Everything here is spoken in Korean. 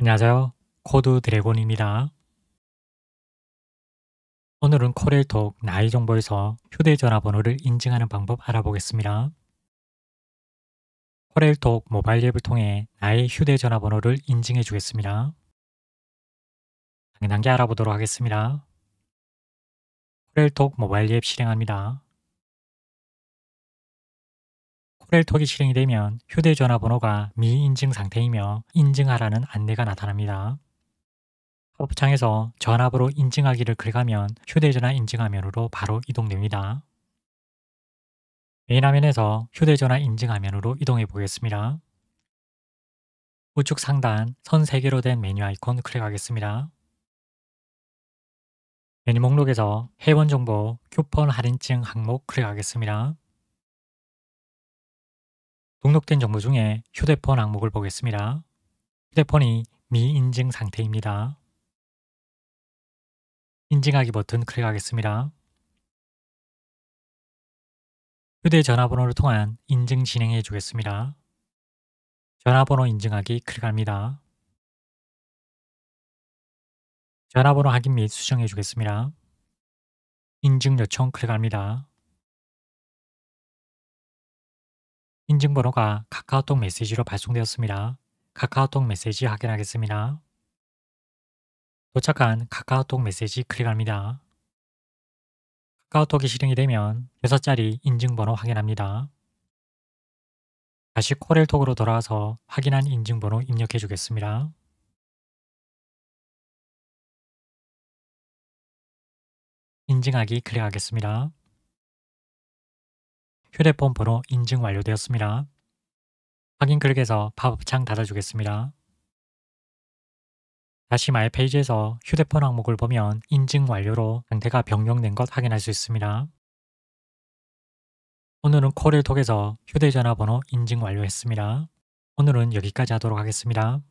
안녕하세요. 코드 드래곤입니다. 오늘은 코렐톡 나이 정보에서 휴대전화 번호를 인증하는 방법 알아보겠습니다. 코렐톡 모바일 앱을 통해 나의 휴대전화 번호를 인증해 주겠습니다. 당연한 게 알아보도록 하겠습니다. 코렐톡 모바일 앱 실행합니다. 펠톡이 실행이 되면 휴대전화 번호가 미인증 상태이며 인증하라는 안내가 나타납니다. 팝업창에서 전압으로 인증하기를 클릭하면 휴대전화 인증화면으로 바로 이동됩니다. 메인 화면에서 휴대전화 인증화면으로 이동해 보겠습니다. 우측 상단 선 3개로 된 메뉴 아이콘 클릭하겠습니다. 메뉴 목록에서 회원정보, 쿠폰 할인증 항목 클릭하겠습니다. 등록된 정보 중에 휴대폰 항목을 보겠습니다. 휴대폰이 미인증 상태입니다. 인증하기 버튼 클릭하겠습니다. 휴대전화번호를 통한 인증 진행해 주겠습니다. 전화번호 인증하기 클릭합니다. 전화번호 확인 및 수정해 주겠습니다. 인증 요청 클릭합니다. 인증번호가 카카오톡 메시지로 발송되었습니다. 카카오톡 메시지 확인하겠습니다. 도착한 카카오톡 메시지 클릭합니다. 카카오톡이 실행이 되면 6자리 인증번호 확인합니다. 다시 코렐톡으로 돌아와서 확인한 인증번호 입력해 주겠습니다. 인증하기 클릭하겠습니다. 휴대폰 번호 인증 완료되었습니다. 확인 클릭해서 팝업창 닫아주겠습니다. 다시 마이 페이지에서 휴대폰 항목을 보면 인증 완료로 상태가 변경된 것 확인할 수 있습니다. 오늘은 콜을 통해서 휴대전화 번호 인증 완료했습니다. 오늘은 여기까지 하도록 하겠습니다.